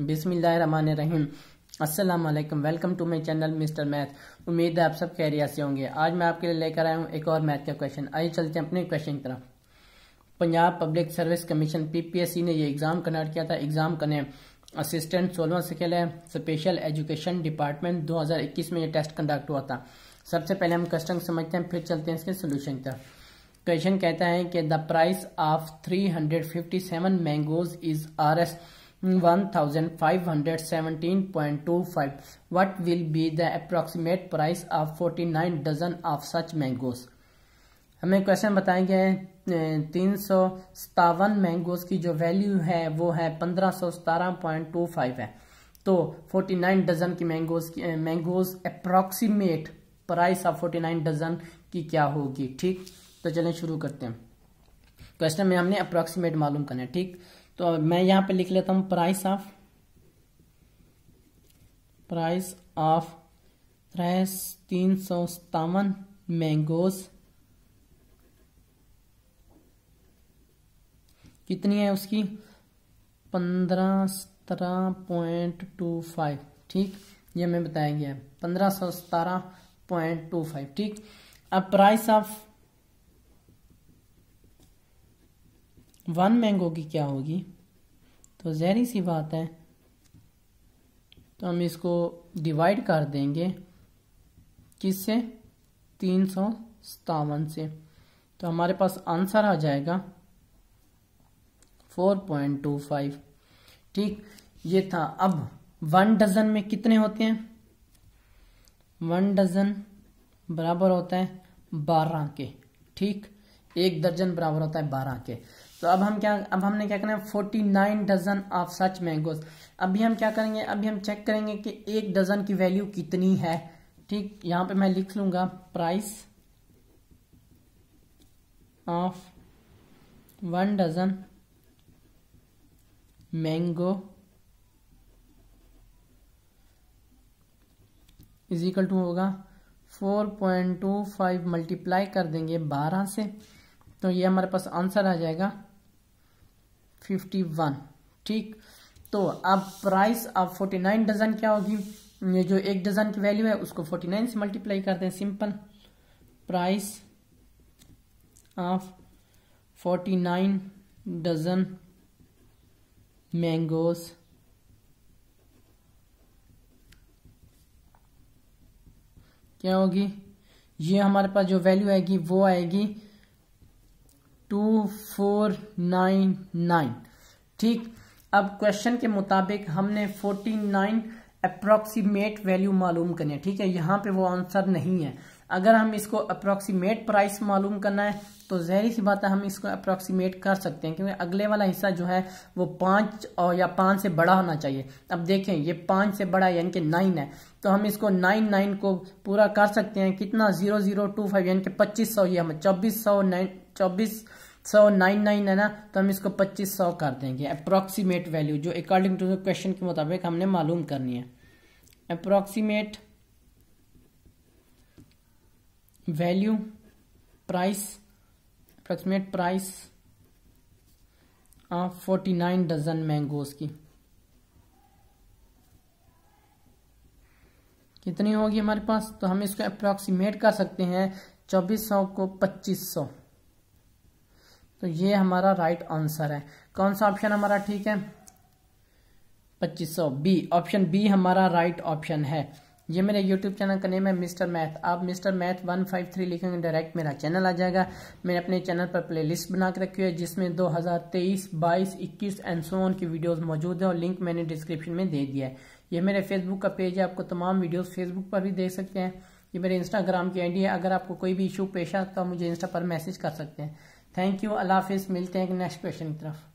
बिसमीम असलम welcome to my channel mister math उम्मीद है आप सब कैरियर से होंगे आज मैं आपके लिए लेकर आया हूँ एक और मैथ का क्वेश्चन आइए चलते हैं अपने क्वेश्चन की तरफ Punjab public service commission PPSC ने ये एग्ज़ाम कंडक्ट किया था एग्ज़ाम करने असिस्टेंट सोलवा सिकल है स्पेशल एजुकेशन डिपार्टमेंट इक्कीस में ये टेस्ट कंडक्ट हुआ था सबसे पहले हम क्वेश्चन समझते हैं फिर चलते हैं इसके सोल्यूशन की तरफ क्वेश्चन कहता है कि the price of three hundred fifty seven mangoes is R S 1517.25 what will be the approximate price of 49 dozen of such mangoes हमें क्वेश्चन बताए गए तीन सौ सतावन मैंगोज की जो वैल्यू है वो है पंद्रह सौ सतारह पॉइंट टू फाइव है तो फोर्टी नाइन डजन की mangoes mangoes approximate price of forty nine dozen की क्या होगी ठीक तो चलें शुरू करते हैं क्वेश्चन में हमने अप्रोक्सीमेट मालूम करना है ठीक तो मैं यहाँ पे लिख लेता हूं प्राइस ऑफ प्राइस ऑफ त्रैस तीन सौ सत्तावन मैंगोज कितनी है उसकी पंद्रह सत्रह पॉइंट टू फाइव ठीक ये हमें बताया गया है पंद्रह सौ सतारह पॉइंट टू फाइव ठीक अब प्राइस ऑफ वन मैंगो की क्या होगी तो जहरी सी बात है तो हम इसको डिवाइड कर देंगे किससे तीन सौ सतावन से तो हमारे पास आंसर आ जाएगा फोर पॉइंट टू फाइव ठीक ये था अब वन डजन में कितने होते हैं वन डजन बराबर होता है बारह के ठीक एक दर्जन बराबर होता है बारह के तो अब हम क्या अब हमने क्या करना है forty nine dozen of such mangoes अभी हम क्या करेंगे अभी हम चेक करेंगे कि एक डजन की वैल्यू कितनी है ठीक यहां पे मैं लिख लूंगा price of one dozen mango is equal to होगा four point two five multiply कर देंगे बारह से तो ये हमारे पास आंसर आ जाएगा फिफ्टी वन ठीक तो अब प्राइस अब फोर्टी नाइन डजन क्या होगी ये जो एक डजन की वैल्यू है उसको फोर्टी नाइन से मल्टीप्लाई करते हैं simple price of forty nine dozen mangoes क्या होगी ये हमारे पास जो वैल्यू आएगी वो आएगी टू फोर नाइन नाइन ठीक अब क्वेश्चन के मुताबिक हमने फोर्टी नाइन अप्रोक्सीमेट वैल्यू मालूम करनी है ठीक है यहां पे वो आंसर नहीं है अगर हम इसको अप्रोक्सीमेट प्राइस मालूम करना है तो जहरी सी बात है हम इसको अप्रोक्सीमेट कर सकते हैं क्योंकि अगले वाला हिस्सा जो है वो पाँच और या पाँच से बड़ा होना चाहिए अब देखें ये पाँच से बड़ा यानी कि नाइन है तो हम इसको नाइन नाइन को पूरा कर सकते हैं कितना जीरो जीरो टू फाइव यानी कि पच्चीस सौ ये हम चौबीस सौ नाइन चौबीस सौ नाइन नाइन है ना तो हम इसको पच्चीस सौ कर देंगे अप्रोक्सीमेट वैल्यू जो अकॉर्डिंग टू क्वेश्चन के मुताबिक हमने मालूम करनी है approximate value price approximate price of forty nine dozen mangoes की कितनी होगी हमारे पास तो हम इसको अप्रोक्सीमेट कर सकते हैं चौबीस सौ को पच्चीस सौ तो ये हमारा राइट right आंसर है कौन सा ऑप्शन हमारा ठीक है पच्चीस सौ बी ऑप्शन बी हमारा राइट right ऑप्शन है ये मेरे YouTube चैनल का नेम है मिस्टर मैथ आप mister math one five three लिखेंगे डायरेक्ट मेरा चैनल आ जाएगा मैंने अपने चैनल पर प्लेलिस्ट बना के रखी है जिसमें 2023, 22, 21 एंड सो ऑन की वीडियोस मौजूद है और लिंक मैंने डिस्क्रिप्शन में दे दिया है ये मेरे फेसबुक का पेज है आपको तमाम वीडियोस फेसबुक पर भी देख सकते हैं ये मेरे इंस्टाग्राम की आई है अगर आपको कोई भी इशू पेश आता तो मुझे इंस्टा पर मैसेज कर सकते हैं थैंक यू अल्लाह हाफिज़ मिलते हैं नेक्स्ट क्वेश्चन की तरफ